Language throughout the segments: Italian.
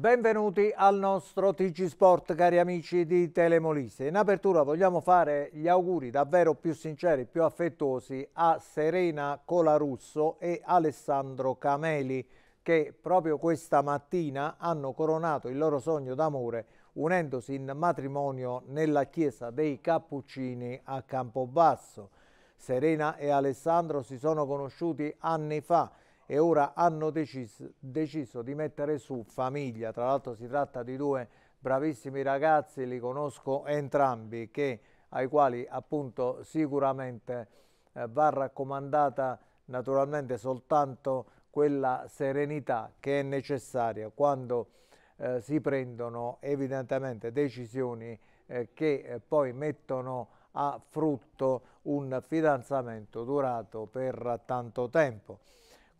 Benvenuti al nostro TG Sport cari amici di Telemolise. In apertura vogliamo fare gli auguri davvero più sinceri, più affettuosi a Serena Colarusso e Alessandro Cameli che proprio questa mattina hanno coronato il loro sogno d'amore unendosi in matrimonio nella chiesa dei Cappuccini a Campobasso. Serena e Alessandro si sono conosciuti anni fa e ora hanno deciso, deciso di mettere su famiglia. Tra l'altro si tratta di due bravissimi ragazzi, li conosco entrambi, che, ai quali appunto sicuramente eh, va raccomandata naturalmente soltanto quella serenità che è necessaria quando eh, si prendono evidentemente decisioni eh, che eh, poi mettono a frutto un fidanzamento durato per tanto tempo.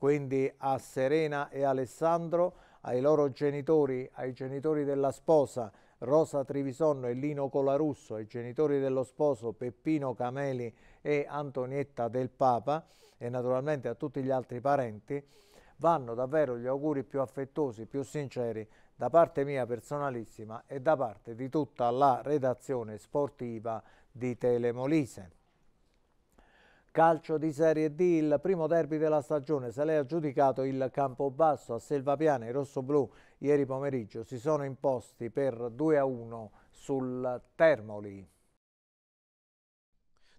Quindi a Serena e Alessandro, ai loro genitori, ai genitori della sposa Rosa Trivisonno e Lino Colarusso, ai genitori dello sposo Peppino Cameli e Antonietta del Papa e naturalmente a tutti gli altri parenti, vanno davvero gli auguri più affettuosi, più sinceri da parte mia personalissima e da parte di tutta la redazione sportiva di Telemolise. Calcio di Serie D, il primo derby della stagione, se l'è aggiudicato il Campobasso a Selvapiana, i rossoblù ieri pomeriggio si sono imposti per 2 a 1 sul Termoli.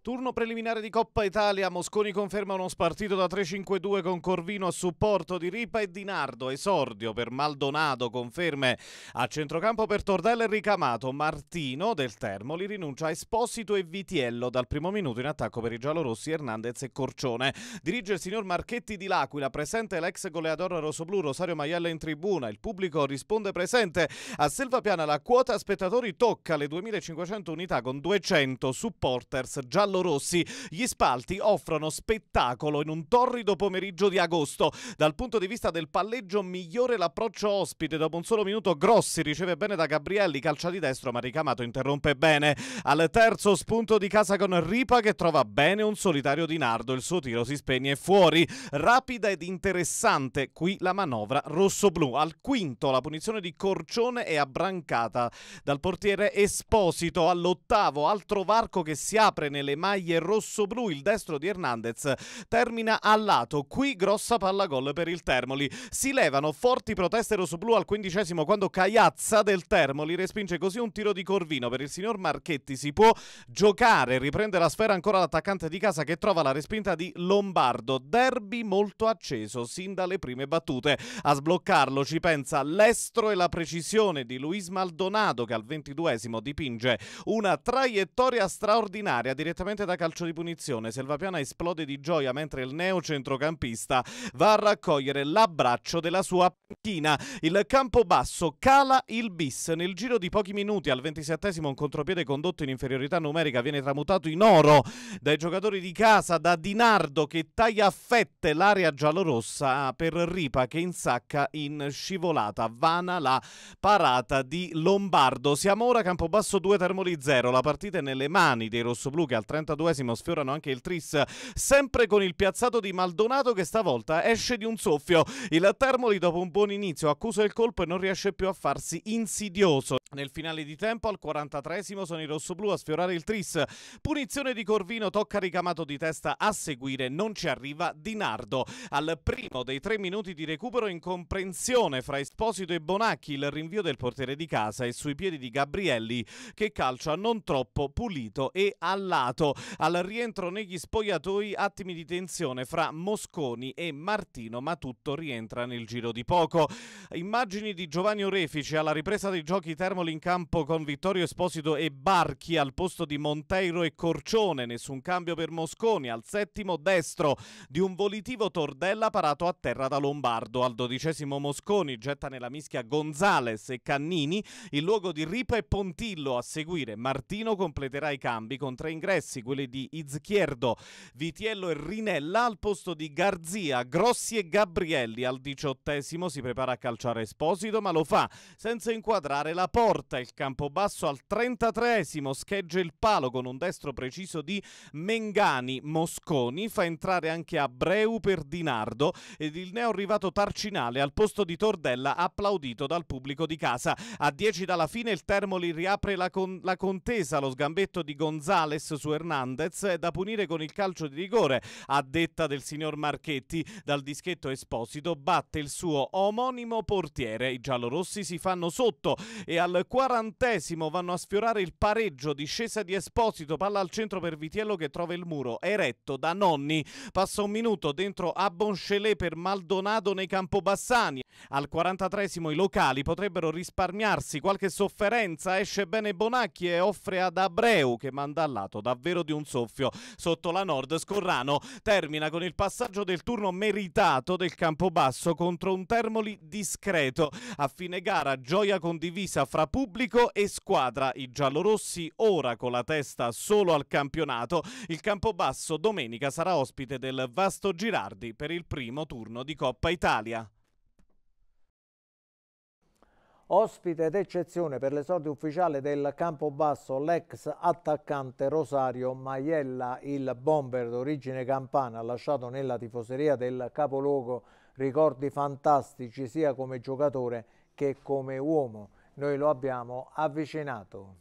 Turno preliminare di Coppa Italia, Mosconi conferma uno spartito da 3-5-2 con Corvino a supporto di Ripa e Di Nardo, esordio per Maldonado, conferme a centrocampo per Tordella e Ricamato, Martino del Termoli rinuncia a Esposito e Vitiello dal primo minuto in attacco per i giallorossi Hernandez e Corcione. Dirige il signor Marchetti di L'Aquila, presente l'ex goleador rosoblu Rosario Maiella in tribuna, il pubblico risponde presente. A Selvapiana la quota spettatori tocca le 2500 unità con 200 supporters giallo giallorossi. Gli spalti offrono spettacolo in un torrido pomeriggio di agosto. Dal punto di vista del palleggio migliore l'approccio ospite. Dopo un solo minuto Grossi riceve bene da Gabrielli, calcia di destro ma ricamato interrompe bene. Al terzo spunto di casa con Ripa che trova bene un solitario di Nardo. Il suo tiro si spegne fuori. Rapida ed interessante qui la manovra rosso-blu. Al quinto la punizione di Corcione è abbrancata dal portiere Esposito. All'ottavo altro varco che si apre nelle mani maglie rossoblu, il destro di Hernandez termina a lato. Qui grossa palla gol per il Termoli. Si levano forti proteste rossoblu al quindicesimo quando Cagliazza del Termoli respinge così un tiro di Corvino per il signor Marchetti. Si può giocare, riprende la sfera ancora l'attaccante di casa che trova la respinta di Lombardo. Derby molto acceso sin dalle prime battute. A sbloccarlo ci pensa l'estro e la precisione di Luis Maldonado che al ventiduesimo dipinge una traiettoria straordinaria direttamente direttamente da calcio di punizione. Selvapiana esplode di gioia mentre il neo centrocampista va a raccogliere l'abbraccio della sua panchina. Il Campobasso cala il bis. Nel giro di pochi minuti al 27 un contropiede condotto in inferiorità numerica viene tramutato in oro dai giocatori di casa, da Dinardo che taglia a fette l'area giallorossa per Ripa che insacca in scivolata. Vana la parata di Lombardo. Siamo ora a Campobasso 2 Termoli 0. La partita è nelle mani dei rossoblù che al 30 32esimo sfiorano anche il tris, sempre con il piazzato di Maldonato che stavolta esce di un soffio. Il Termoli dopo un buon inizio accusa il colpo e non riesce più a farsi insidioso. Nel finale di tempo al 43esimo sono i rossoblù a sfiorare il tris. Punizione di Corvino, tocca ricamato di testa a seguire, non ci arriva Di Nardo. Al primo dei tre minuti di recupero incomprensione fra Esposito e Bonacchi, il rinvio del portiere di casa è sui piedi di Gabrielli che calcia non troppo pulito e a lato al rientro negli spogliatoi attimi di tensione fra Mosconi e Martino, ma tutto rientra nel giro di poco. Immagini di Giovanni Orefici alla ripresa dei giochi Termoli in campo con Vittorio Esposito e Barchi al posto di Monteiro e Corcione, nessun cambio per Mosconi al settimo destro di un volitivo Tordella parato a terra da Lombardo. Al dodicesimo Mosconi getta nella mischia Gonzales e Cannini, in luogo di Ripa e Pontillo a seguire Martino completerà i cambi con tre ingressi quelle di Izquierdo, Vitiello e Rinella al posto di Garzia, Grossi e Gabrielli. Al diciottesimo si prepara a calciare Esposito, ma lo fa senza inquadrare la porta. Il campobasso al trentatreesimo scheggia il palo con un destro preciso di Mengani. Mosconi fa entrare anche Abreu per Dinardo ed il neo arrivato Tarcinale al posto di Tordella applaudito dal pubblico di casa. A 10 dalla fine il Termoli riapre la, con- la contesa, lo sgambetto di Gonzales su Hernandez Fernandez è da punire con il calcio di rigore. A detta del signor Marchetti, dal dischetto Esposito batte il suo omonimo portiere. I giallorossi si fanno sotto e al quarantesimo vanno a sfiorare il pareggio. Discesa di Esposito, palla al centro per Vitiello che trova il muro eretto da Nonni. Passa un minuto dentro a Bonchelet per Maldonado nei Campobassani. Al 43 i locali potrebbero risparmiarsi qualche sofferenza. Esce bene Bonacchi e offre ad Abreu che manda al lato davvero davvero di un soffio sotto la Nord. Scorrano termina con il passaggio del turno meritato del Campobasso contro un Termoli discreto. A fine gara gioia condivisa fra pubblico e squadra. I giallorossi ora con la testa solo al campionato. Il Campobasso domenica sarà ospite del Vasto Girardi per il primo turno di Coppa Italia. Ospite d'eccezione per l'esordio ufficiale del Campobasso l'ex attaccante Rosario Maiella, il bomber d'origine campana, ha lasciato nella tifoseria del capoluogo ricordi fantastici sia come giocatore che come uomo. Noi lo abbiamo avvicinato.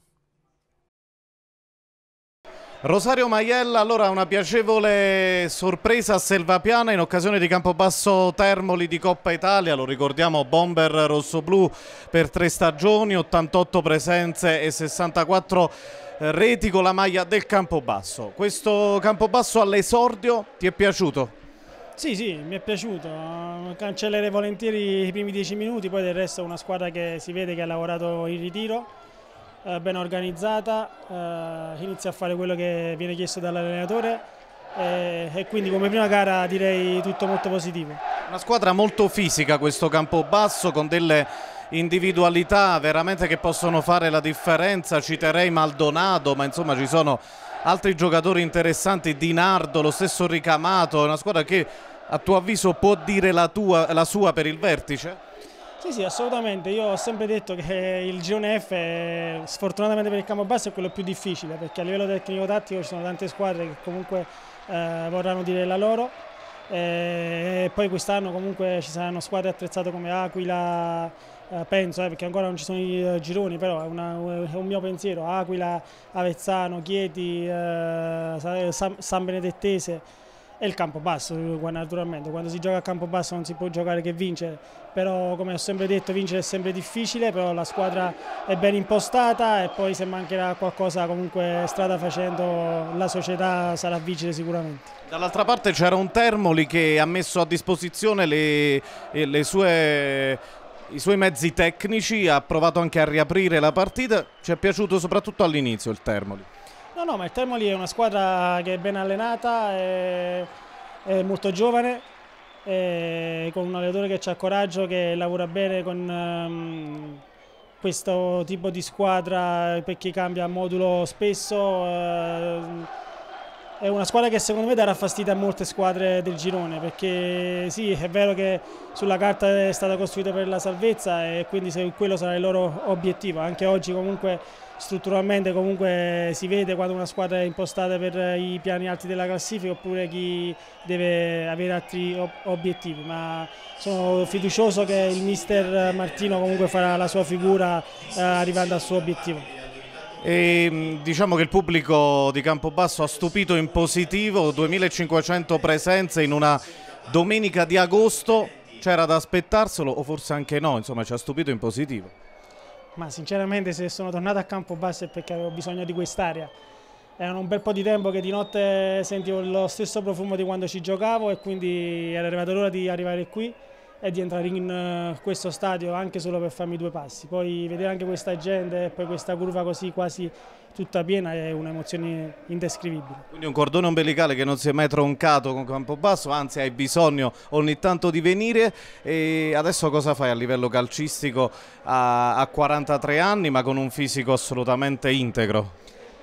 Rosario Maiella, allora una piacevole sorpresa a Selvapiana in occasione di Campobasso Termoli di Coppa Italia, lo ricordiamo bomber rossoblu per tre stagioni, 88 presenze e 64 eh, reti con la maglia del Campobasso. Questo Campobasso all'esordio ti è piaciuto? Sì, sì, mi è piaciuto, cancellerei volentieri i primi dieci minuti, poi del resto è una squadra che si vede che ha lavorato in ritiro eh, ben organizzata, eh, inizia a fare quello che viene chiesto dall'allenatore e quindi come prima gara direi tutto molto positivo. Una squadra molto fisica questo campo basso con delle individualità veramente che possono fare la differenza, citerei Maldonado ma insomma ci sono altri giocatori interessanti, Dinardo, lo stesso Ricamato, una squadra che a tuo avviso può dire la, tua, la sua per il vertice? Sì, sì, assolutamente. Io ho sempre detto che il girone F, sfortunatamente per il campo basso, è quello più difficile, perché a livello tecnico-tattico ci sono tante squadre che comunque eh, vorranno dire la loro. Eh, e poi quest'anno comunque ci saranno squadre attrezzate come Aquila, eh, penso, eh, perché ancora non ci sono i eh, gironi, però è, una, è un mio pensiero. Aquila, Avezzano, Chieti, eh, San Benedettese e il campo basso naturalmente quando si gioca a campo basso non si può giocare che vincere però come ho sempre detto vincere è sempre difficile però la squadra è ben impostata e poi se mancherà qualcosa comunque strada facendo la società sarà vigile sicuramente Dall'altra parte c'era un Termoli che ha messo a disposizione le, eh, le sue i suoi mezzi tecnici, ha provato anche a riaprire la partita, ci è piaciuto soprattutto all'inizio il Termoli. No, no, ma il Termoli è una squadra che è ben allenata, è, è molto giovane, è con un allenatore che ha coraggio, che lavora bene con um, questo tipo di squadra perché cambia modulo spesso. Uh, è una squadra che secondo me darà fastidio a molte squadre del girone perché sì è vero che sulla carta è stata costruita per la salvezza e quindi quello sarà il loro obiettivo anche oggi comunque strutturalmente comunque si vede quando una squadra è impostata per i piani alti della classifica oppure chi deve avere altri obiettivi ma sono fiducioso che il mister Martino comunque farà la sua figura eh, arrivando al suo obiettivo e, mm, diciamo che il pubblico di Campobasso ha stupito in positivo, 2500 presenze in una domenica di agosto, c'era da aspettarselo o forse anche no, insomma ci ha stupito in positivo. Ma sinceramente se sono tornato a Campobasso è perché avevo bisogno di quest'area. Era un bel po' di tempo che di notte sentivo lo stesso profumo di quando ci giocavo e quindi era arrivata l'ora di arrivare qui e di entrare in eh, questo stadio anche solo per farmi due passi. Poi vedere anche questa gente e poi questa curva così quasi tutta piena è un'emozione indescrivibile. Quindi un cordone ombelicale che non si è mai troncato con Campobasso, anzi hai bisogno ogni tanto di venire e adesso cosa fai a livello calcistico a, a 43 anni ma con un fisico assolutamente integro?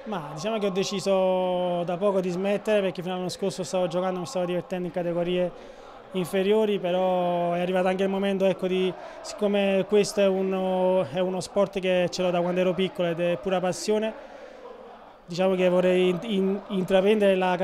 Ma diciamo che ho deciso da poco di smettere perché fino all'anno scorso stavo giocando, mi stavo divertendo in categorie inferiori, però è arrivato anche il momento, ecco, di, siccome questo è uno, è uno sport che ce l'ho da quando ero piccolo ed è pura passione, diciamo che vorrei in, in, intraprendere la,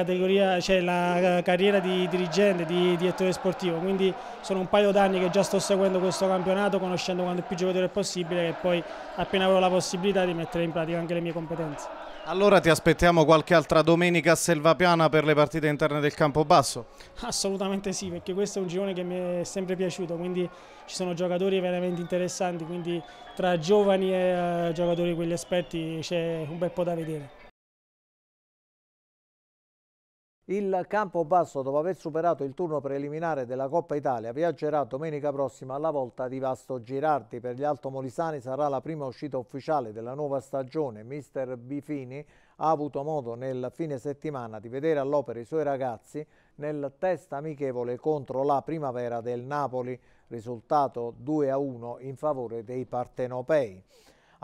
cioè la eh, carriera di dirigente, di direttore sportivo, quindi sono un paio d'anni che già sto seguendo questo campionato, conoscendo quanto più giocatore possibile e poi appena avrò la possibilità di mettere in pratica anche le mie competenze. Allora ti aspettiamo qualche altra domenica a Selvapiana per le partite interne del Campobasso? Assolutamente sì, perché questo è un girone che mi è sempre piaciuto, quindi ci sono giocatori veramente interessanti, quindi tra giovani e eh, giocatori quelli esperti c'è un bel po' da vedere. Il Campobasso, dopo aver superato il turno preliminare della Coppa Italia, viaggerà domenica prossima alla volta di Vasto Girardi. Per gli altomolisani sarà la prima uscita ufficiale della nuova stagione. Mister Bifini ha avuto modo nel fine settimana di vedere all'opera i suoi ragazzi nel test amichevole contro la primavera del Napoli, risultato 2-1 in favore dei partenopei.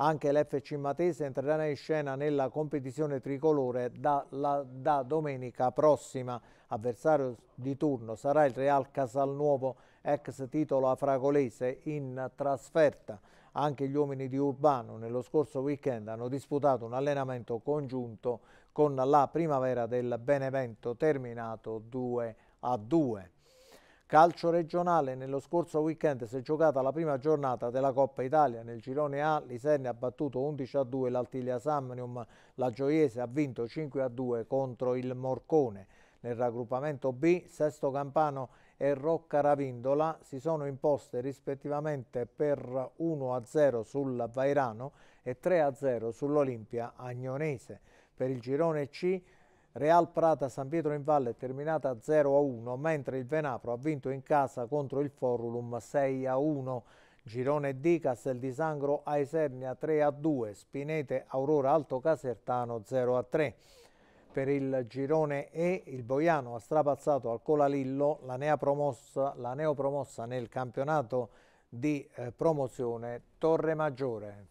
Anche l'FC Matese entrerà in scena nella competizione tricolore da, la, da domenica prossima. Avversario di turno sarà il Real Casalnuovo, ex titolo afragolese, in trasferta. Anche gli uomini di Urbano nello scorso weekend hanno disputato un allenamento congiunto con la primavera del Benevento terminato 2 a 2. Calcio regionale, nello scorso weekend si è giocata la prima giornata della Coppa Italia. Nel girone A l'Isernia ha battuto 11-2 l'Altilia Samnium, la Gioiese ha vinto 5-2 contro il Morcone. Nel raggruppamento B, Sesto Campano e Rocca Ravindola si sono imposte rispettivamente per 1-0 sul Vairano e 3-0 sull'Olimpia Agnonese. Per il girone C Real Prata San Pietro in Valle è terminata 0-1, mentre il Venapro ha vinto in casa contro il Forulum 6-1. Girone D, Castel di Sangro, Aisernia 3-2, Spinete, Aurora Alto Casertano 0-3. Per il girone E il Boiano ha strapazzato al Colalillo la, neopromossa, la neopromossa nel campionato di eh, promozione Torre Maggiore.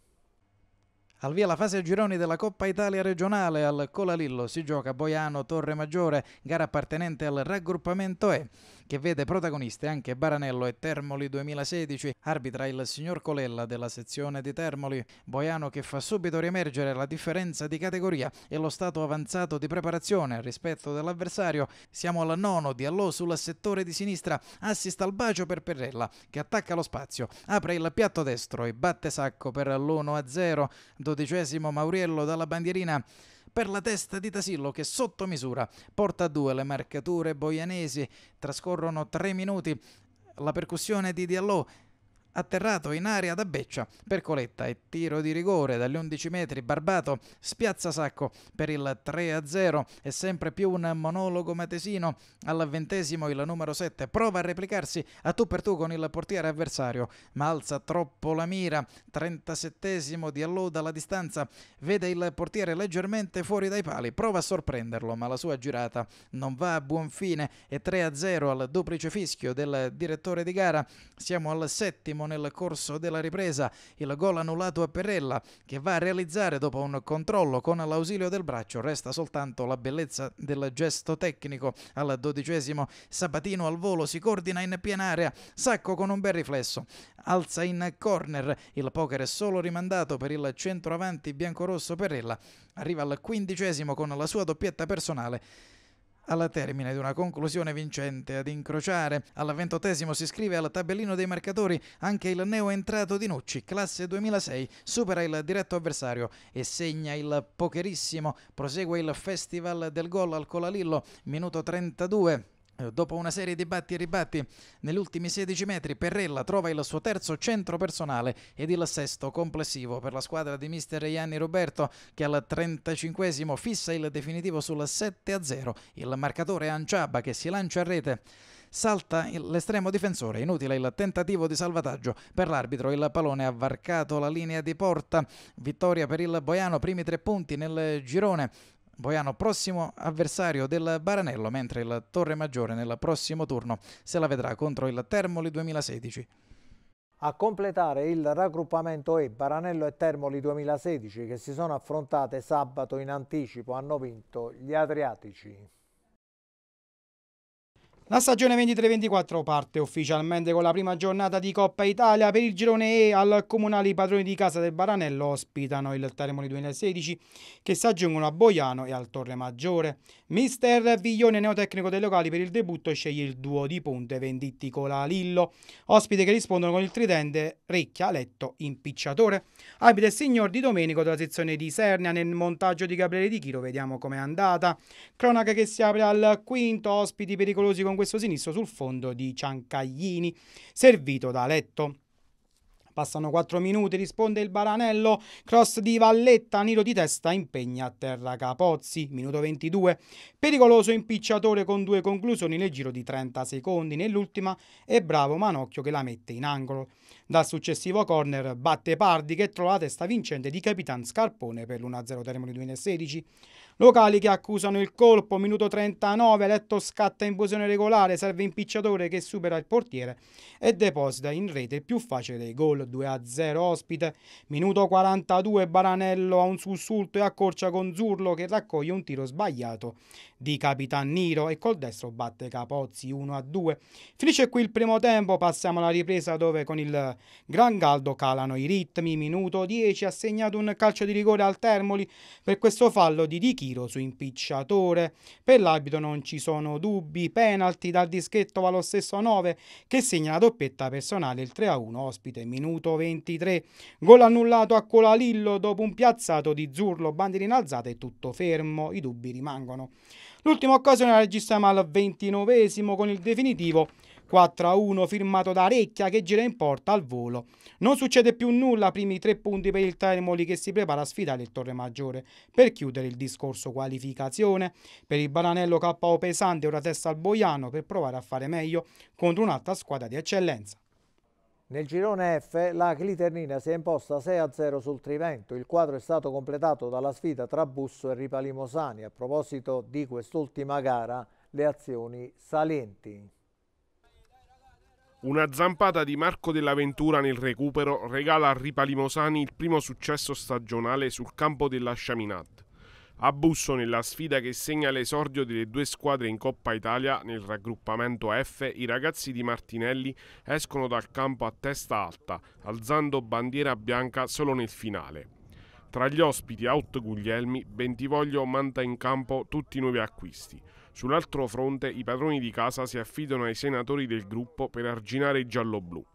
Al via la fase a gironi della Coppa Italia regionale al Colalillo si gioca Boiano Torre Maggiore, gara appartenente al raggruppamento E che vede protagoniste anche Baranello e Termoli 2016, arbitra il signor Colella della sezione di Termoli, Boiano che fa subito riemergere la differenza di categoria e lo stato avanzato di preparazione rispetto dell'avversario. Siamo al nono di Allò sul settore di sinistra, assist al bacio per Perrella che attacca lo spazio, apre il piatto destro e batte Sacco per l'1-0, dodicesimo Mauriello dalla bandierina per la testa di Tasillo che sotto misura porta a due le marcature boianesi. Trascorrono tre minuti. La percussione di Diallo Atterrato in area da Beccia, per Coletta e tiro di rigore dagli 11 metri, Barbato spiazza sacco per il 3-0 e sempre più un monologo matesino. Al ventesimo il numero 7 prova a replicarsi a tu per tu con il portiere avversario, ma alza troppo la mira. 37esimo di allo dalla distanza, vede il portiere leggermente fuori dai pali, prova a sorprenderlo, ma la sua girata non va a buon fine e 3-0 al duplice fischio del direttore di gara. Siamo al settimo Palermo nel corso della ripresa, il gol annullato a Perella che va a realizzare dopo un controllo con l'ausilio del braccio, resta soltanto la bellezza del gesto tecnico. Al dodicesimo Sabatino al volo si coordina in piena area, Sacco con un bel riflesso, alza in corner, il poker è solo rimandato per il centroavanti biancorosso Perella, arriva al quindicesimo con la sua doppietta personale alla termine di una conclusione vincente ad incrociare. Al ventottesimo si iscrive al tabellino dei marcatori anche il neo entrato Di Nucci, classe 2006, supera il diretto avversario e segna il pokerissimo. Prosegue il festival del gol al Colalillo, minuto 32 eh, dopo una serie di batti e ribatti, negli ultimi 16 metri Perrella trova il suo terzo centro personale ed il sesto complessivo per la squadra di mister Gianni Roberto che al 35 fissa il definitivo sul 7-0. Il marcatore Anciaba che si lancia a rete salta l'estremo difensore, inutile il tentativo di salvataggio per l'arbitro, il pallone ha varcato la linea di porta, vittoria per il Boiano, primi tre punti nel girone Boiano prossimo avversario del Baranello, mentre il Torre Maggiore nel prossimo turno se la vedrà contro il Termoli 2016. A completare il raggruppamento E, Baranello e Termoli 2016 che si sono affrontate sabato in anticipo hanno vinto gli Adriatici. La stagione 23-24 parte ufficialmente con la prima giornata di Coppa Italia per il girone E al comunale i padroni di casa del Baranello ospitano il Teremoli 2016 che si aggiungono a Boiano e al Torre Maggiore. Mister Viglione neotecnico dei locali per il debutto sceglie il duo di punte Venditti con la Lillo, ospite che rispondono con il tridente Recchia Letto Impicciatore. Abita il signor Di Domenico della sezione di Sernia nel montaggio di Gabriele Di Chiro, vediamo com'è andata. Cronaca che si apre al quinto, ospiti pericolosi con questo sinistro sul fondo di Ciancaglini, servito da Letto. Passano 4 minuti, risponde il Baranello, cross di Valletta, Niro di testa, impegna a terra Capozzi, minuto 22. Pericoloso impicciatore con due conclusioni nel giro di 30 secondi, nell'ultima è bravo Manocchio che la mette in angolo. Dal successivo corner batte Pardi che trova la testa vincente di Capitan Scarpone per l'1-0 Termoli 2016. Locali che accusano il colpo, minuto 39, Letto scatta in posizione regolare, serve impicciatore che supera il portiere e deposita in rete il più facile dei gol, 2-0 ospite. Minuto 42, Baranello ha un sussulto e accorcia con Zurlo che raccoglie un tiro sbagliato di Capitan Niro e col destro batte Capozzi 1-2. Finisce qui il primo tempo, passiamo alla ripresa dove con il gran Galdo calano i ritmi. Minuto 10, ha segnato un calcio di rigore al Termoli per questo fallo di Di Chi tiro su impicciatore. Per l'arbitro non ci sono dubbi, penalti dal dischetto va lo stesso a 9 che segna la doppietta personale il 3-1 ospite, minuto 23. Gol annullato a Colalillo dopo un piazzato di Zurlo, bandierina alzata e tutto fermo, i dubbi rimangono. L'ultima occasione la registriamo al ventinovesimo con il definitivo 4 a 1 firmato da Recchia che gira in porta al volo. Non succede più nulla, primi tre punti per il Termoli che si prepara a sfidare il Torremaggiore. Per chiudere il discorso qualificazione, per il Baranello KO pesante ora testa al Boiano per provare a fare meglio contro un'altra squadra di eccellenza. Nel girone F la Cliternina si è imposta 6-0 sul Trivento. Il quadro è stato completato dalla sfida tra Busso e Ripalimosani. A proposito di quest'ultima gara, le azioni salienti. Una zampata di Marco della Ventura nel recupero regala a Ripalimosani il primo successo stagionale sul campo della Chaminade. A Busso nella sfida che segna l'esordio delle due squadre in Coppa Italia nel raggruppamento F, i ragazzi di Martinelli escono dal campo a testa alta, alzando bandiera bianca solo nel finale. Tra gli ospiti Out Guglielmi, Bentivoglio manda in campo tutti i nuovi acquisti. Sull'altro fronte i padroni di casa si affidano ai senatori del gruppo per arginare i gialloblu.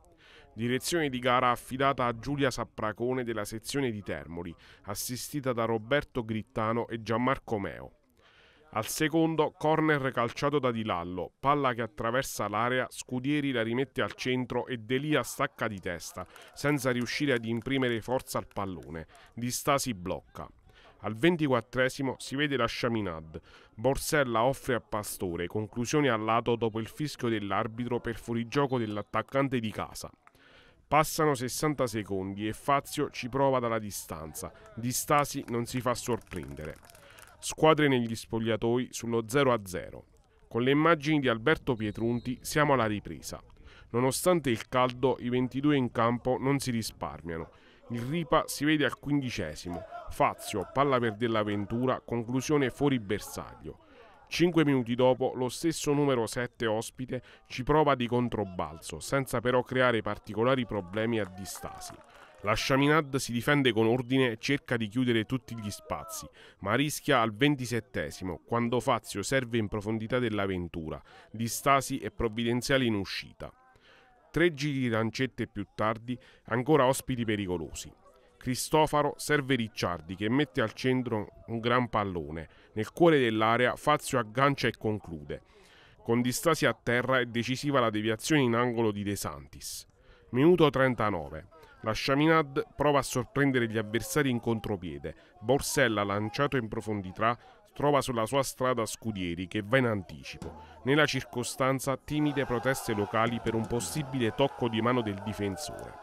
Direzione di gara affidata a Giulia Sappracone della sezione di Termoli, assistita da Roberto Grittano e Gianmarco Meo. Al secondo, corner calciato da Di Lallo, palla che attraversa l'area, Scudieri la rimette al centro e Delia stacca di testa, senza riuscire ad imprimere forza al pallone. Di Stasi blocca. Al 24 si vede la Chaminade. Borsella offre a Pastore, conclusione al lato dopo il fischio dell'arbitro per fuorigioco dell'attaccante di casa. Passano 60 secondi e Fazio ci prova dalla distanza. Di Stasi non si fa sorprendere. Squadre negli spogliatoi sullo 0-0. Con le immagini di Alberto Pietrunti siamo alla ripresa. Nonostante il caldo, i 22 in campo non si risparmiano il Ripa si vede al quindicesimo. Fazio, palla per dell'avventura, conclusione fuori bersaglio. Cinque minuti dopo, lo stesso numero 7 ospite ci prova di controbalzo, senza però creare particolari problemi a distasi. La Shaminad si difende con ordine e cerca di chiudere tutti gli spazi, ma rischia al 27 quando Fazio serve in profondità dell'avventura, distasi e provvidenziale in uscita. Tre giri di lancette più tardi, ancora ospiti pericolosi. Cristofaro serve Ricciardi che mette al centro un gran pallone. Nel cuore dell'area Fazio aggancia e conclude. Con distasi a terra è decisiva la deviazione in angolo di De Santis. Minuto 39. La Chaminade prova a sorprendere gli avversari in contropiede. Borsella lanciato in profondità trova sulla sua strada Scudieri che va in anticipo. Nella circostanza timide proteste locali per un possibile tocco di mano del difensore.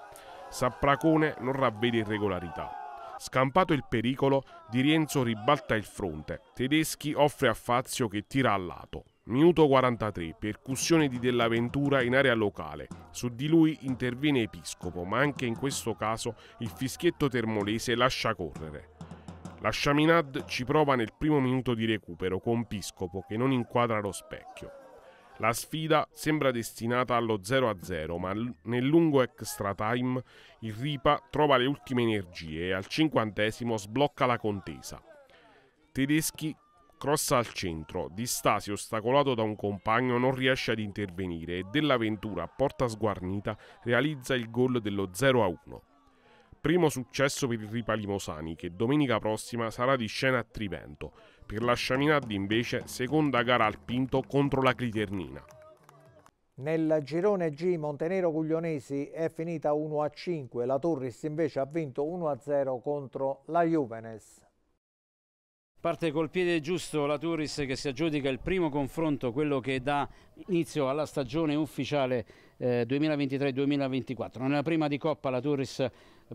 Sapracone non ravvede irregolarità. Scampato il pericolo, Di Rienzo ribalta il fronte. Tedeschi offre a Fazio che tira a lato. Minuto 43, percussione di Della Ventura in area locale. Su di lui interviene Episcopo, ma anche in questo caso il fischietto termolese lascia correre. La Chaminade ci prova nel primo minuto di recupero con Piscopo che non inquadra lo specchio. La sfida sembra destinata allo 0-0, ma nel lungo extra time il Ripa trova le ultime energie e al cinquantesimo sblocca la contesa. Tedeschi crossa al centro, Di Distasi ostacolato da un compagno non riesce ad intervenire e Della Ventura a porta sguarnita realizza il gol dello 0-1 primo successo per i ripalimosani che domenica prossima sarà di scena a Trivento, per la Sciaminardi invece seconda gara al Pinto contro la Cliternina. Nel girone G Montenero Guglionesi è finita 1-5, la Torres invece ha vinto 1-0 contro la Juvenes. Parte col piede giusto la Turris che si aggiudica il primo confronto, quello che dà inizio alla stagione ufficiale eh, 2023-2024. Nella prima di Coppa la Turris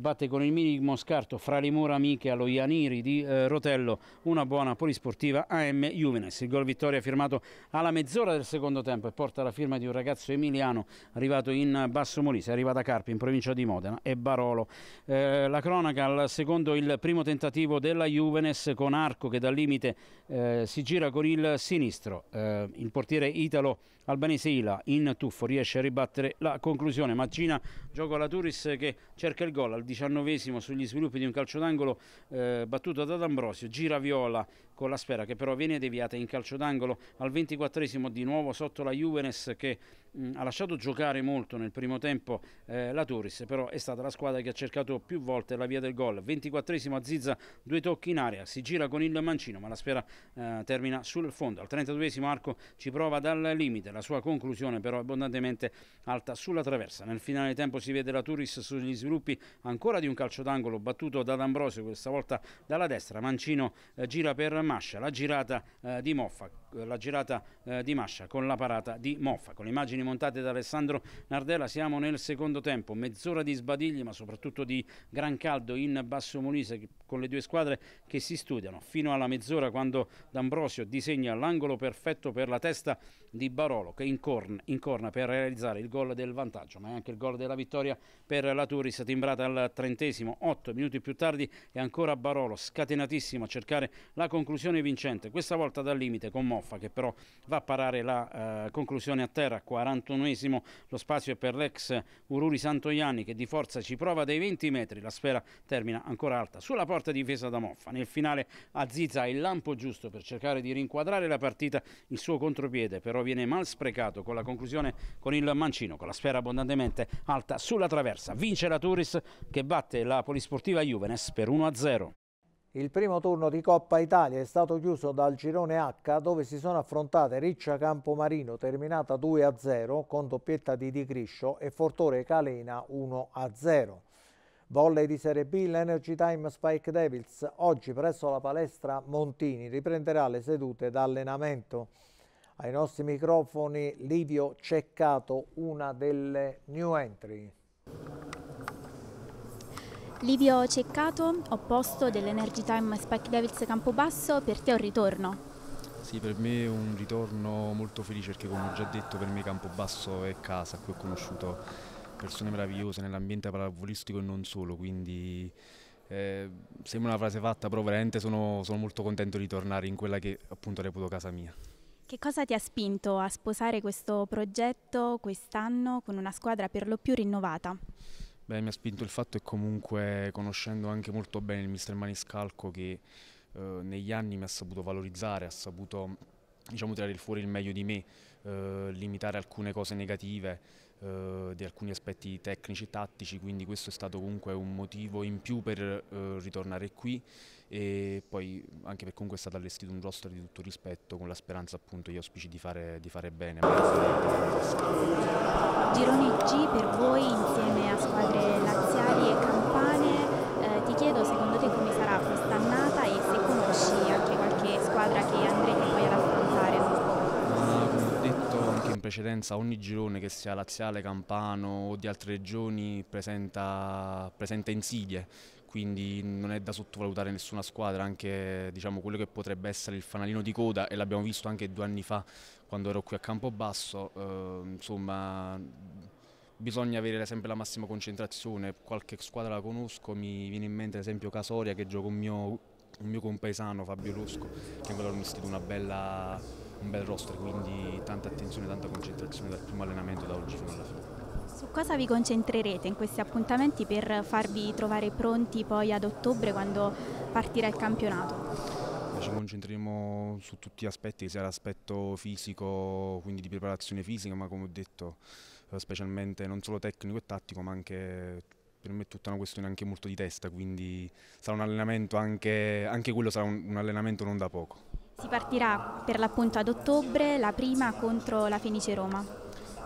batte con il minimo scarto fra le mura amiche allo Ianiri di eh, Rotello una buona polisportiva AM Juvenes. Il gol vittoria firmato alla mezz'ora del secondo tempo e porta la firma di un ragazzo emiliano arrivato in Basso Molise, arrivato a Carpi in provincia di Modena e Barolo. Eh, la cronaca al secondo il primo tentativo della Juvenes con Arco che dal limite eh, si gira con il sinistro. Eh, il portiere Italo Albanese Ila in tuffo riesce a ribattere la conclusione. Maggina gioco alla Turis che cerca il gol al diciannovesimo sugli sviluppi di un calcio d'angolo eh, battuto da D'Ambrosio. Gira Viola con la sfera che però viene deviata in calcio d'angolo al 24 di nuovo sotto la Juvenes che mh, ha lasciato giocare molto nel primo tempo eh, la Turis però è stata la squadra che ha cercato più volte la via del gol 24 a Zizza due tocchi in area si gira con il mancino ma la sfera eh, termina sul fondo al 32 Arco ci prova dal limite la sua conclusione però abbondantemente alta sulla traversa nel finale tempo si vede la Turis sugli sviluppi ancora di un calcio d'angolo battuto da D'Ambrosio questa volta dalla destra Mancino eh, gira per Mascia, la girata eh, di Moffa. Eh, la girata eh, di Mascia con la parata di Moffa. Con le immagini montate da Alessandro Nardella siamo nel secondo tempo, mezz'ora di sbadigli ma soprattutto di gran caldo in Basso Molise con le due squadre che si studiano fino alla mezz'ora quando D'Ambrosio disegna l'angolo perfetto per la testa di Barolo che incorna, incorna per realizzare il gol del vantaggio ma è anche il gol della vittoria per la Turis timbrata al trentesimo, otto minuti più tardi e ancora Barolo scatenatissimo a cercare la conclusione vincente, questa volta dal limite con Moffa Moffa che però va a parare la eh, conclusione a terra, 41esimo lo spazio è per l'ex Ururi Santoianni che di forza ci prova dai 20 metri, la sfera termina ancora alta sulla porta difesa da Moffa, nel finale Aziza ha il lampo giusto per cercare di rinquadrare la partita, il suo contropiede però viene mal sprecato con la conclusione con il mancino, con la sfera abbondantemente alta sulla traversa, vince la Turis che batte la polisportiva Juvenes per 1-0. Il primo turno di Coppa Italia è stato chiuso dal girone H dove si sono affrontate Riccia Campomarino terminata 2-0 con doppietta di Di Griscio e Fortore Calena 1-0. Volley di Serie B l'Energy Time Spike Devils oggi presso la palestra Montini riprenderà le sedute d'allenamento. Ai nostri microfoni Livio Ceccato, una delle new entry. Livio Ceccato, opposto dell'Energy Time Spike Devils Campobasso, per te è un ritorno? Sì, per me è un ritorno molto felice perché come ho già detto per me Campobasso è casa, qui ho conosciuto persone meravigliose nell'ambiente pallavolistico e non solo, quindi eh, sembra una frase fatta, però veramente sono, sono molto contento di tornare in quella che appunto reputo casa mia. Che cosa ti ha spinto a sposare questo progetto quest'anno con una squadra per lo più rinnovata? Beh, mi ha spinto il fatto che comunque conoscendo anche molto bene il mister Maniscalco che eh, negli anni mi ha saputo valorizzare, ha saputo diciamo, tirare fuori il meglio di me, eh, limitare alcune cose negative eh, di alcuni aspetti tecnici e tattici, quindi questo è stato comunque un motivo in più per eh, ritornare qui e poi anche perché comunque è stato allestito un roster di tutto rispetto con la speranza appunto gli auspici di fare, di fare bene. Gironi G per voi insieme a squadre laziali e campane, eh, ti chiedo secondo te come sarà quest'annata e se conosci anche qualche squadra che andrete poi ad affrontare? anche in precedenza, ogni girone che sia laziale, campano o di altre regioni presenta, presenta insidie quindi non è da sottovalutare nessuna squadra, anche diciamo, quello che potrebbe essere il fanalino di coda e l'abbiamo visto anche due anni fa quando ero qui a Campobasso, eh, insomma bisogna avere sempre la massima concentrazione, qualche squadra la conosco, mi viene in mente ad esempio Casoria che gioca un mio, un mio compaesano Fabio Losco che mi ha allestito una bella, un bel roster, quindi tanta attenzione, tanta concentrazione dal primo allenamento da oggi fino alla fine cosa vi concentrerete in questi appuntamenti per farvi trovare pronti poi ad ottobre quando partirà il campionato? Ci concentriamo su tutti gli aspetti, sia l'aspetto fisico, quindi di preparazione fisica, ma come ho detto, eh, specialmente non solo tecnico e tattico, ma anche per me è tutta una questione anche molto di testa, quindi sarà un allenamento anche, anche quello sarà un, un allenamento non da poco. Si partirà per l'appunto ad ottobre, la prima contro la Fenice Roma.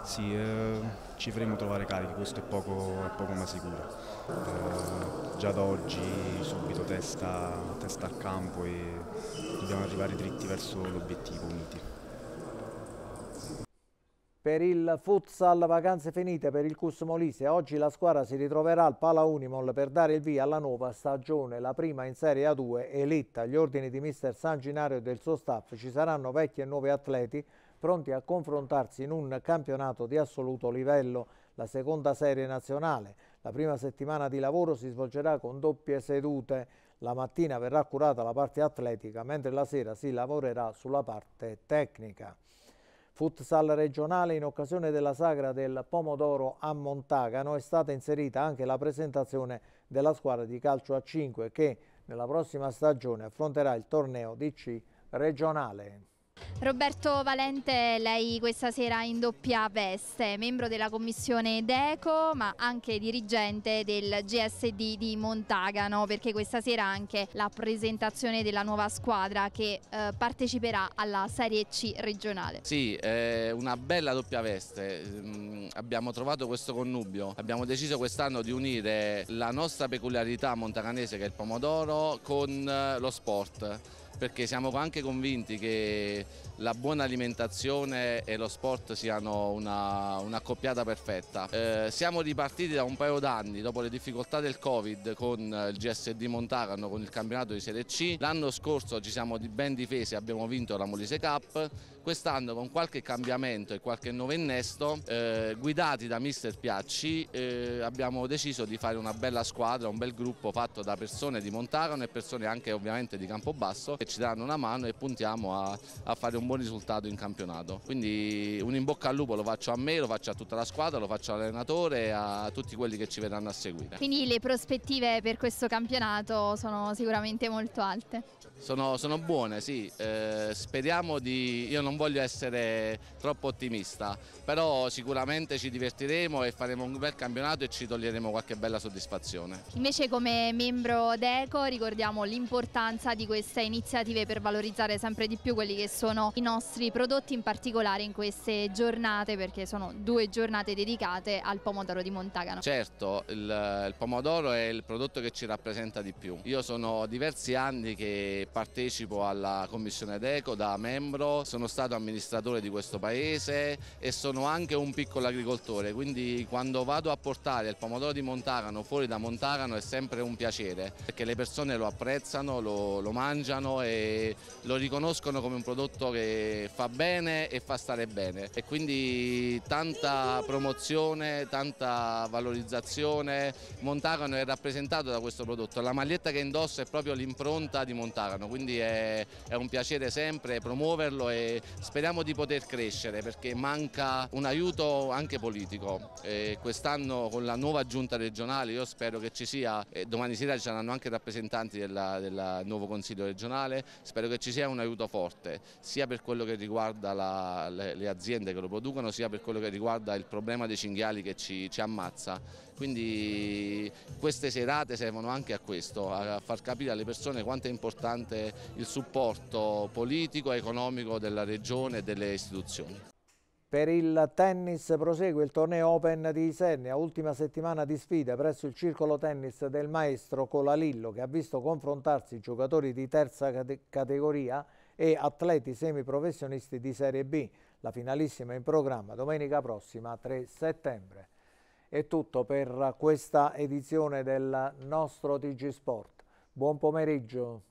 Sì, eh, ci faremo trovare carichi, questo è poco, è poco ma sicuro. Eh, già da oggi subito testa, testa a campo e dobbiamo arrivare dritti verso l'obiettivo uniti. Per il futsal vacanze finite per il Cus Molise, oggi la squadra si ritroverà al Pala Unimol per dare il via alla nuova stagione, la prima in Serie A2 elitta. Gli ordini di mister San Ginario e del suo staff ci saranno vecchi e nuovi atleti pronti a confrontarsi in un campionato di assoluto livello, la seconda serie nazionale. La prima settimana di lavoro si svolgerà con doppie sedute. La mattina verrà curata la parte atletica, mentre la sera si lavorerà sulla parte tecnica. Futsal regionale in occasione della sagra del Pomodoro a Montagano è stata inserita anche la presentazione della squadra di calcio a 5 che nella prossima stagione affronterà il torneo DC regionale. Roberto Valente, lei questa sera in doppia veste, membro della commissione DECO ma anche dirigente del GSD di Montagano perché questa sera anche la presentazione della nuova squadra che eh, parteciperà alla Serie C regionale. Sì, è una bella doppia veste, mm, abbiamo trovato questo connubio, abbiamo deciso quest'anno di unire la nostra peculiarità montaganese che è il pomodoro con eh, lo sport perché siamo anche convinti che la buona alimentazione e lo sport siano una, una coppiata perfetta. Eh, siamo ripartiti da un paio d'anni dopo le difficoltà del Covid con il GSD Montarano, con il campionato di Serie C. L'anno scorso ci siamo ben difesi, e abbiamo vinto la Molise Cup. Quest'anno con qualche cambiamento e qualche nuovo innesto, eh, guidati da Mister Piacci, eh, abbiamo deciso di fare una bella squadra, un bel gruppo fatto da persone di Montarano e persone anche ovviamente di Campobasso ci daranno una mano e puntiamo a, a fare un buon risultato in campionato. Quindi un in bocca al lupo lo faccio a me, lo faccio a tutta la squadra, lo faccio all'allenatore e a tutti quelli che ci verranno a seguire. Quindi le prospettive per questo campionato sono sicuramente molto alte? Sono, sono buone, sì. Eh, speriamo di... Io non voglio essere troppo ottimista, però sicuramente ci divertiremo e faremo un bel campionato e ci toglieremo qualche bella soddisfazione. Invece come membro d'ECO ricordiamo l'importanza di questa iniziativa iniziative per valorizzare sempre di più quelli che sono i nostri prodotti, in particolare in queste giornate, perché sono due giornate dedicate al pomodoro di Montagano. Certo, il, il pomodoro è il prodotto che ci rappresenta di più. Io sono diversi anni che partecipo alla Commissione DECO da membro, sono stato amministratore di questo paese e sono anche un piccolo agricoltore, quindi quando vado a portare il pomodoro di Montagano fuori da Montagano è sempre un piacere, perché le persone lo apprezzano, lo, lo mangiano e lo riconoscono come un prodotto che fa bene e fa stare bene e quindi tanta promozione, tanta valorizzazione, Montagano è rappresentato da questo prodotto, la maglietta che indosso è proprio l'impronta di Montagano, quindi è, è un piacere sempre promuoverlo e speriamo di poter crescere perché manca un aiuto anche politico. Quest'anno con la nuova giunta regionale io spero che ci sia, domani sera ci saranno anche rappresentanti del nuovo Consiglio regionale, locale, spero che ci sia un aiuto forte, sia per quello che riguarda la, le, le, aziende che lo producono, sia per quello che riguarda il problema dei cinghiali che ci, ci ammazza. Quindi queste serate servono anche a questo, a far capire alle persone quanto è importante il supporto politico e economico della regione e delle istituzioni. Per il tennis prosegue il torneo Open di Isernia, ultima settimana di sfida presso il circolo tennis del maestro Colalillo che ha visto confrontarsi giocatori di terza cate categoria e atleti semiprofessionisti di Serie B. La finalissima in programma domenica prossima 3 settembre. È tutto per questa edizione del nostro TG Sport. Buon pomeriggio.